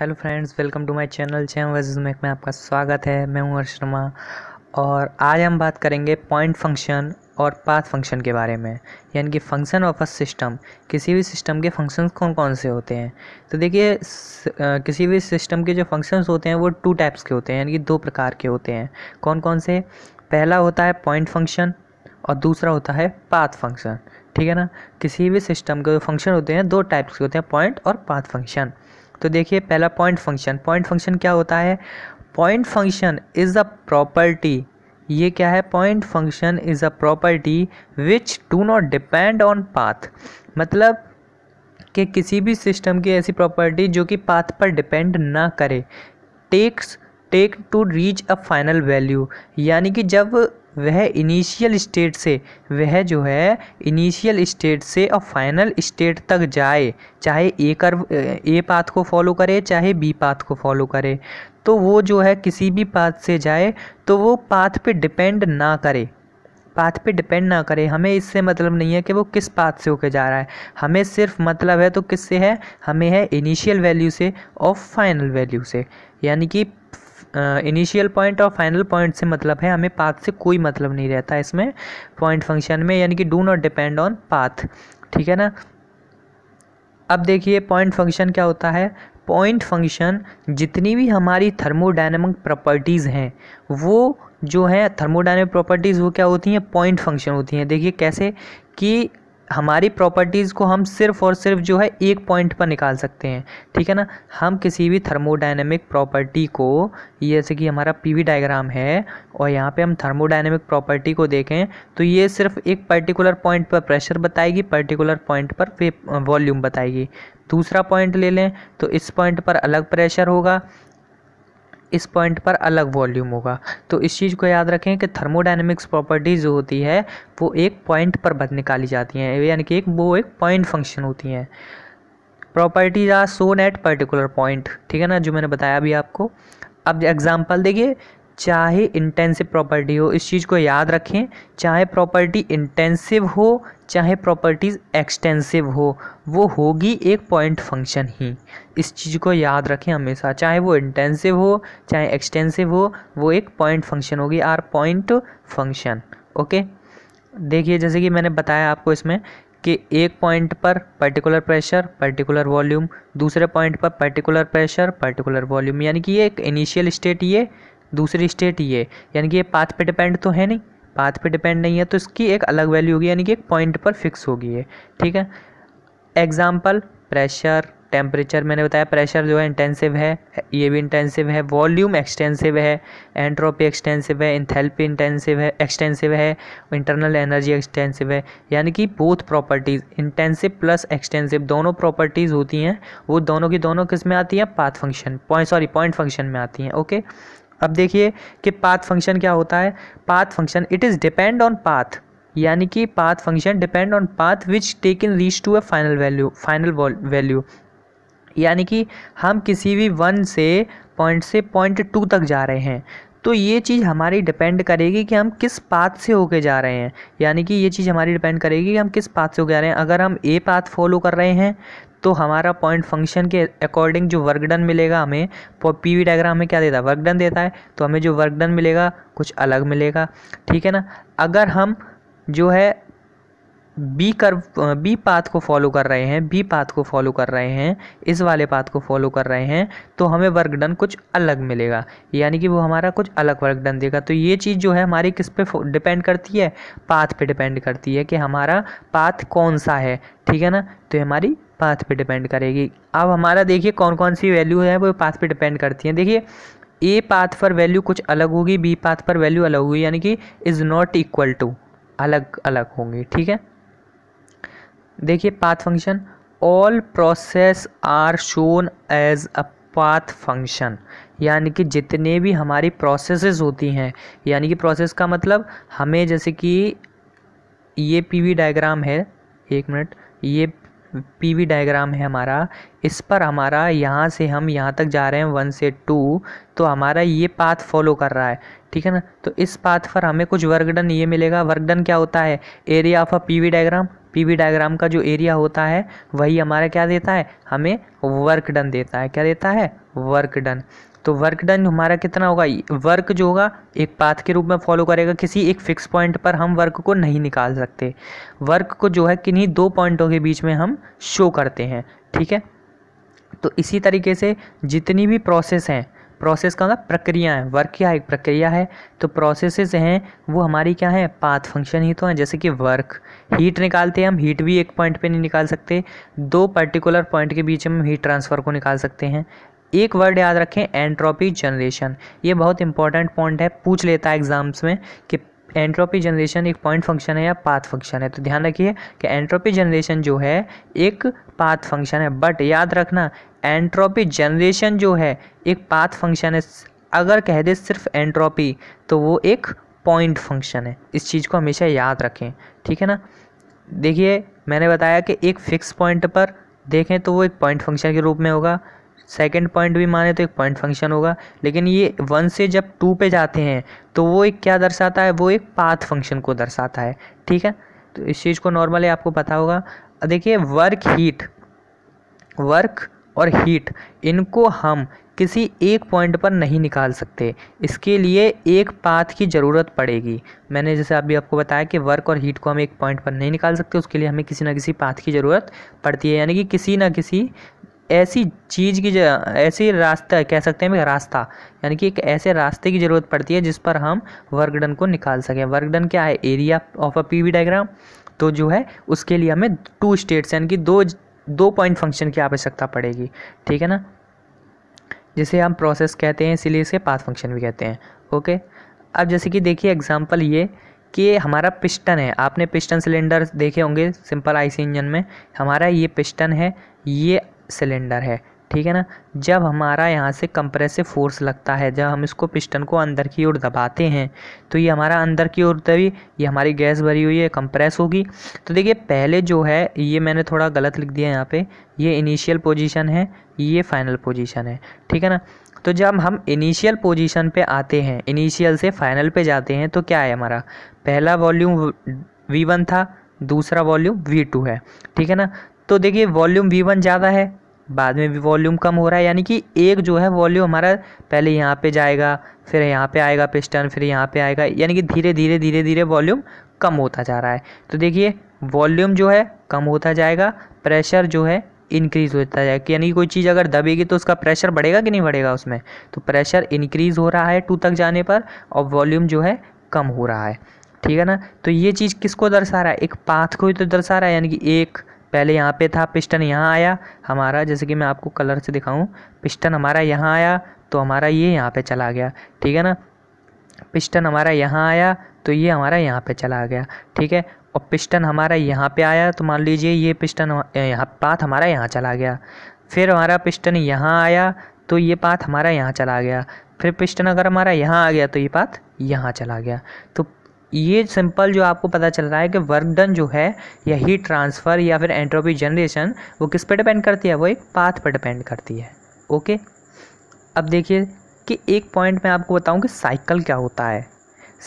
hello friends welcome to my channel चैम वर्ज मैक में आपका स्वागत है मैं हूं हर्ष शर्मा और आज हम बात करेंगे पॉइंट फंक्शन और पाथ फंक्शन के बारे में यानी कि फंक्शन ऑफ अ सिस्टम किसी भी सिस्टम के फंक्शंस कौन कौन से होते हैं तो देखिए किसी भी सिस्टम के जो फंक्शंस होते हैं वो टू टाइप्स के होते हैं यानी कि दो प्रकार के होते हैं कौन कौन से पहला होता है पॉइंट फंक्शन और दूसरा होता है पाथ फंक्शन ठीक है ना किसी भी सिस्टम के जो फंक्शन होते हैं दो टाइप्स के होते हैं पॉइंट और पाथ फंक्शन तो देखिए पहला पॉइंट फंक्शन पॉइंट फंक्शन क्या होता है point function is a property ये क्या है point function is a property which do not depend on path मतलब कि किसी भी सिस्टम की ऐसी प्रॉपर्टी जो कि पाथ पर डिपेंड ना करे takes take to reach a final value यानी कि जब वह इनिशियल स्टेट से वह जो है इनिशियल स्टेट से और फाइनल स्टेट तक जाए चाहे ए कर ए पाथ को फॉलो करे चाहे बी पाथ को फॉलो करे तो वो जो है किसी भी पाथ से जाए तो वो पाथ पे डिपेंड ना करे पाथ पे डिपेंड ना करे हमें इससे मतलब नहीं है कि वो किस पाथ से होके जा रहा है हमें सिर्फ मतलब है तो किससे है हमें है इनिशियल वैल्यू से और फाइनल वैल्यू से यानी कि इनिशियल पॉइंट और फाइनल पॉइंट से मतलब है हमें पाथ से कोई मतलब नहीं रहता इसमें पॉइंट फंक्शन में यानी कि do not depend on path ठीक है ना अब देखिए पॉइंट फंक्शन क्या होता है पॉइंट फंक्शन जितनी भी हमारी थर्मोडाइनमिक प्रॉपर्टीज़ हैं वो जो है थर्मोडाइनमिक प्रॉपर्टीज़ वो क्या होती हैं पॉइंट फंक्शन होती हैं देखिए कैसे कि हमारी प्रॉपर्टीज़ को हम सिर्फ और सिर्फ जो है एक पॉइंट पर निकाल सकते हैं ठीक है ना हम किसी भी थर्मोडाइनमिक प्रॉपर्टी को जैसे कि हमारा पीवी डायग्राम है और यहाँ पे हम थर्मोडाइनमिक प्रॉपर्टी को देखें तो ये सिर्फ एक पर्टिकुलर पॉइंट पर प्रेशर बताएगी पर्टिकुलर पॉइंट पर वॉल्यूम बताएगी दूसरा पॉइंट ले लें तो इस पॉइंट पर अलग प्रेशर होगा इस पॉइंट पर अलग वॉल्यूम होगा तो इस चीज़ को याद रखें कि थर्मोडाइनमिक्स प्रॉपर्टीज जो होती है वो एक पॉइंट पर बद निकाली जाती हैं यानी कि एक वो एक पॉइंट फंक्शन होती हैं properties are shown at particular point ठीक है ना जो मैंने बताया अभी आपको अब एग्ज़ाम्पल देखिए चाहे इंटेंसिव प्रॉपर्टी हो इस चीज़ को याद रखें चाहे प्रॉपर्टी इंटेंसिव हो चाहे प्रॉपर्टीज़ एक्सटेंसिव हो वो होगी एक पॉइंट फंक्शन ही इस चीज़ को याद रखें हमेशा चाहे वो इंटेंसिव हो चाहे एक्सटेंसिव हो वो एक पॉइंट फंक्शन होगी आर पॉइंट फंक्शन ओके देखिए जैसे कि मैंने बताया आपको इसमें कि एक पॉइंट पर पर्टिकुलर प्रेशर पर्टिकुलर वॉल्यूम दूसरे पॉइंट पर पर्टिकुलर प्रेशर पर्टिकुलर वॉल्यूम यानी कि ये एक इनिशियल स्टेट ये दूसरी स्टेट ये यानी कि ये पाथ पे डिपेंड तो है नहीं पाथ पे डिपेंड नहीं है तो इसकी एक अलग वैल्यू होगी यानी कि एक पॉइंट पर फिक्स होगी ये ठीक है एग्ज़ाम्पल प्रेशर टेम्परेचर मैंने बताया प्रेशर जो है इंटेंसिव है ये भी इंटेंसिव है वॉल्यूम एक्सटेंसिव है एंट्रोपी एक्सटेंसिव है इंथेल्पी इंटेंसिव है एक्सटेंसिव है इंटरनल एनर्जी एक्सटेंसिव है यानी कि both properties intensive plus extensive दोनों प्रॉपर्टीज़ होती हैं वो दोनों की दोनों किस में आती हैं path function point sorry point function में आती हैं ओके अब देखिए कि पाथ फंक्शन क्या होता है path function it is depend on path यानी कि path function depend on path which take in reach to a final value final value यानी कि हम किसी भी वन से पॉइंट से पॉइंट टू तक जा रहे हैं तो ये चीज़ हमारी डिपेंड करेगी कि हम किस पाथ से होके जा रहे हैं यानी कि ये चीज़ हमारी डिपेंड करेगी कि हम किस पाथ से होके जा रहे हैं अगर हम ए पाथ फॉलो कर रहे हैं तो हमारा पॉइंट फंक्शन के अकॉर्डिंग जो वर्क डन मिलेगा हमें पी वी डायग्राम हमें क्या देता है वर्क डन देता है तो हमें जो वर्क डन मिलेगा कुछ अलग मिलेगा ठीक है ना अगर हम जो है बी कर बी पाथ को फॉलो कर रहे हैं बी पाथ को फॉलो कर रहे हैं इस वाले पाथ को फॉलो कर रहे हैं तो हमें वर्क डन कुछ अलग मिलेगा यानी कि वो हमारा कुछ अलग वर्क डन देगा तो ये चीज़ जो है हमारी किस पे डिपेंड करती है पाथ पे डिपेंड करती है कि हमारा पाथ कौन सा है ठीक है ना तो हमारी पाथ पे डिपेंड करेगी अब हमारा देखिए कौन कौन सी वैल्यू है वो पाथ पे डिपेंड करती हैं देखिए ए पाथ पर वैल्यू कुछ अलग होगी बी पाथ पर वैल्यू अलग होगी यानी कि इज़ नॉट इक्वल टू अलग अलग होंगी ठीक है देखिए path function all process are shown as a path function यानी कि जितने भी हमारी प्रोसेसेस होती हैं यानी कि प्रोसेस का मतलब हमें जैसे कि ये पीवी डायग्राम है एक मिनट ये पीवी डायग्राम है हमारा इस पर हमारा यहाँ से हम यहाँ तक जा रहे हैं वन से टू तो हमारा ये पाथ फॉलो कर रहा है ठीक है ना तो इस पाथ पर हमें कुछ वर्क डन ये मिलेगा वर्क डन क्या होता है area of a PV diagram V diagram का जो एरिया होता है वही हमारा क्या देता है हमें वर्क डन देता है क्या देता है वर्क डन तो वर्क डन हमारा कितना होगा वर्क जो होगा एक पाथ के रूप में फॉलो करेगा किसी एक फिक्स पॉइंट पर हम वर्क को नहीं निकाल सकते वर्क को जो है किन्हीं दो पॉइंटों के बीच में हम शो करते हैं ठीक है तो इसी तरीके से जितनी भी प्रोसेस हैं प्रोसेस का मतलब प्रक्रिया है वर्क क्या एक प्रक्रिया है तो प्रोसेसेस हैं वो हमारी क्या है पाथ फंक्शन ही तो हैं जैसे कि वर्क हीट निकालते हैं हम हीट भी एक पॉइंट पे नहीं निकाल सकते दो पर्टिकुलर पॉइंट के बीच में हम हीट ट्रांसफ़र को निकाल सकते हैं एक वर्ड याद रखें एंट्रोपी जनरेशन ये बहुत इंपॉर्टेंट पॉइंट है पूछ लेता है एग्जाम्स में कि एंट्रोपी जनरेशन एक पॉइंट फंक्शन है या पाथ फंक्शन है तो ध्यान रखिए कि एंट्रोपी जनरेशन जो है एक पाथ फंक्शन है बट याद रखना एंट्रोपी जनरेशन जो है एक पाथ फंक्शन है अगर कह दे सिर्फ एंट्रोपी तो वो एक पॉइंट फंक्शन है इस चीज़ को हमेशा याद रखें ठीक है ना देखिए मैंने बताया कि एक फिक्स पॉइंट पर देखें तो वो एक पॉइंट फंक्शन के रूप में होगा सेकंड पॉइंट भी माने तो एक पॉइंट फंक्शन होगा लेकिन ये वन से जब टू पे जाते हैं तो वो एक क्या दर्शाता है वो एक पाथ फंक्शन को दर्शाता है ठीक है तो इस चीज़ को नॉर्मली आपको पता होगा देखिए वर्क हीट वर्क और हीट इनको हम किसी एक पॉइंट पर नहीं निकाल सकते इसके लिए एक पाथ की ज़रूरत पड़ेगी मैंने जैसे अभी आपको बताया कि वर्क और हीट को हम एक पॉइंट पर नहीं निकाल सकते उसके लिए हमें किसी ना किसी पाथ की ज़रूरत पड़ती है यानी कि किसी ना किसी ऐसी चीज़ की ऐसी रास्ता कह सकते हैं रास्ता यानी कि एक ऐसे रास्ते की ज़रूरत पड़ती है जिस पर हम वर्क डन को निकाल सकें वर्क डन क्या है area of a PV diagram तो जो है उसके लिए हमें टू स्टेट्स यानी कि दो दो पॉइंट फंक्शन की आवश्यकता पड़ेगी ठीक है ना जिसे हम प्रोसेस कहते हैं इसीलिए इसे पाथ फंक्शन भी कहते हैं ओके अब जैसे कि देखिए एग्जाम्पल ये कि हमारा पिस्टन है आपने पिस्टन सिलेंडर देखे होंगे सिंपल आईसी इंजन में हमारा ये पिस्टन है ये सिलेंडर है ठीक है ना जब हमारा यहाँ से कंप्रेसिव फोर्स लगता है जब हम इसको पिस्टन को अंदर की ओर दबाते हैं तो ये हमारा अंदर की ओर दबी ये हमारी गैस भरी हुई है कंप्रेस होगी तो देखिए पहले जो है ये मैंने थोड़ा गलत लिख दिया यहाँ पे ये इनिशियल पोजीशन है ये फाइनल पोजीशन है ठीक है ना तो जब हम इनिशियल पोजिशन पर आते हैं इनिशियल से फाइनल पर जाते हैं तो क्या है हमारा पहला वॉल्यूम वी वन था दूसरा वॉल्यूम वी टू है ठीक है ना तो देखिए वॉल्यूम वी वन ज़्यादा है बाद में भी वॉल्यूम कम हो रहा है यानी कि एक जो है वॉल्यूम हमारा पहले यहाँ पे जाएगा फिर यहाँ पे आएगा पिस्टन फिर यहाँ पे आएगा यानी कि धीरे धीरे धीरे धीरे वॉल्यूम कम होता जा रहा है तो देखिए वॉल्यूम जो है कम होता जाएगा प्रेशर जो है इंक्रीज़ होता जाएगा यानी कि कोई चीज़ अगर दबेगी तो उसका प्रेशर बढ़ेगा कि नहीं बढ़ेगा उसमें तो प्रेशर इंक्रीज़ हो रहा है टू तक जाने पर और वॉल्यूम जो है कम हो रहा है ठीक है ना तो ये चीज़ किसको दर्शा रहा है एक पाथ को ही तो दर्शा रहा है यानी कि एक पहले यहाँ पे था पिस्टन यहाँ आया हमारा जैसे कि मैं आपको कलर से दिखाऊं पिस्टन हमारा यहाँ आया तो हमारा ये यहाँ पे चला गया ठीक है ना पिस्टन हमारा यहाँ आया तो ये हमारा यहाँ पे चला गया ठीक है और पिस्टन हमारा यहाँ पे आया तो मान लीजिए ये पिस्टन यहाँ पाथ हमारा यहाँ चला गया फिर हमारा पिस्टन यहाँ आया तो ये पाथ हमारा यहाँ चला गया फिर पिस्टन अगर हमारा यहाँ आ गया तो ये पाथ यहाँ चला गया तो ये सिंपल जो आपको पता चल रहा है कि वर्क डन जो है या हीट ट्रांसफ़र या फिर एंट्रोपी जनरेशन वो किस पर डिपेंड करती है वो एक पाथ पर डिपेंड करती है ओके अब देखिए कि एक पॉइंट मैं आपको बताऊं कि साइकिल क्या होता है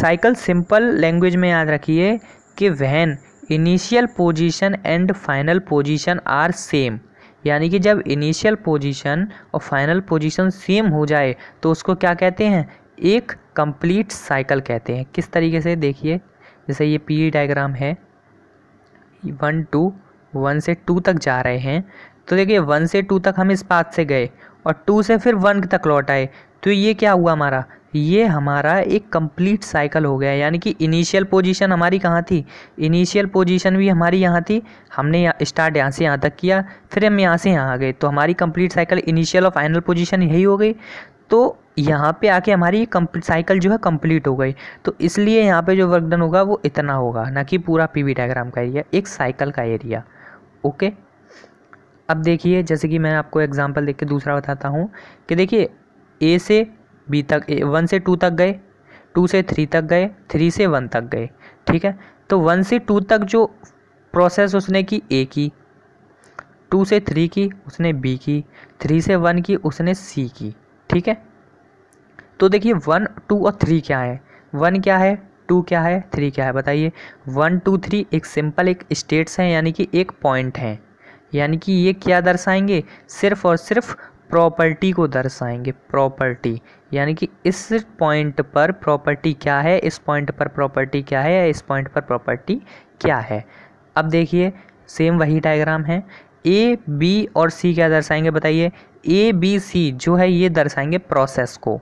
साइकिल सिंपल लैंग्वेज में याद रखिए कि when initial position and final position are same यानी कि जब इनिशियल पोजीशन और फाइनल पोजीशन सेम हो जाए तो उसको क्या कहते हैं एक कंप्लीट साइकिल कहते हैं किस तरीके से देखिए जैसे ये पी डायग्राम है वन टू वन से टू तक जा रहे हैं तो देखिए वन से टू तक हम इस पाथ से गए और टू से फिर वन तक लौट आए तो ये क्या हुआ हमारा ये हमारा एक कंप्लीट साइकिल हो गया यानी कि इनिशियल पोजीशन हमारी कहाँ थी इनिशियल पोजीशन भी हमारी यहाँ थी हमने यहाँ स्टार्ट यहाँ से यहाँ तक किया फिर हम यहाँ से यहाँ आ गए तो हमारी कंप्लीट साइकिल इनिशियल और फाइनल पोजीशन यही हो गई तो यहाँ पे आके हमारी साइकिल जो है कंप्लीट हो गई तो इसलिए यहाँ पे जो वर्क डन होगा वो इतना होगा ना कि पूरा पीवी डायग्राम का एरिया एक साइकिल का एरिया ओके अब देखिए जैसे कि मैं आपको एग्जांपल देख के दूसरा बताता हूँ कि देखिए ए से बी तक वन से टू तक गए टू से थ्री तक गए थ्री से वन तक गए ठीक है तो वन से टू तक जो प्रोसेस उसने की ए की टू से थ्री की उसने बी की थ्री से वन की उसने सी की ठीक है तो देखिए वन टू और थ्री क्या है वन क्या है टू क्या है थ्री क्या है बताइए वन टू थ्री एक सिंपल एक स्टेट्स हैं यानी कि एक पॉइंट हैं यानी कि ये क्या दर्शाएंगे सिर्फ और सिर्फ प्रॉपर्टी को दर्शाएंगे प्रॉपर्टी यानी कि इस पॉइंट पर प्रॉपर्टी क्या है इस पॉइंट पर प्रॉपर्टी क्या है या इस पॉइंट पर प्रॉपर्टी क्या है अब देखिए सेम वही डायग्राम है ए बी और सी क्या दर्शाएंगे बताइए ए बी सी जो है ये दर्शाएंगे प्रोसेस को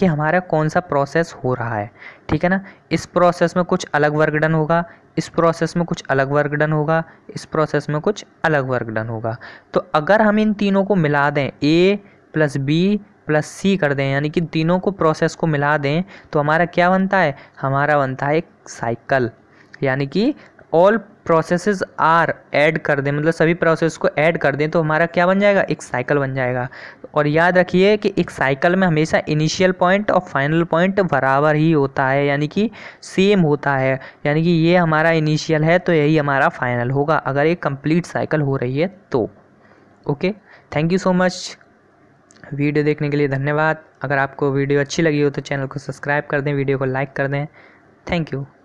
कि हमारा कौन सा प्रोसेस हो रहा है ठीक है ना इस प्रोसेस में कुछ अलग वर्क डन होगा इस प्रोसेस में कुछ अलग वर्क डन होगा इस प्रोसेस में कुछ अलग वर्क डन होगा तो अगर हम इन तीनों को मिला दें A plus B plus C कर दें यानी कि तीनों को प्रोसेस को मिला दें तो हमारा क्या बनता है हमारा बनता है एक साइकिल यानी कि ऑल प्रोसेसेस आर ऐड कर दें मतलब सभी प्रोसेस को ऐड कर दें तो हमारा क्या बन जाएगा एक साइकिल बन जाएगा और याद रखिए कि एक साइकिल में हमेशा इनिशियल पॉइंट और फाइनल पॉइंट बराबर ही होता है यानी कि सेम होता है यानी कि ये हमारा इनिशियल है तो यही हमारा फाइनल होगा अगर एक कंप्लीट साइकिल हो रही है तो okay thank you so much video देखने के लिए धन्यवाद अगर आपको वीडियो अच्छी लगी हो तो चैनल को सब्सक्राइब कर दें वीडियो को लाइक कर दें थैंक यू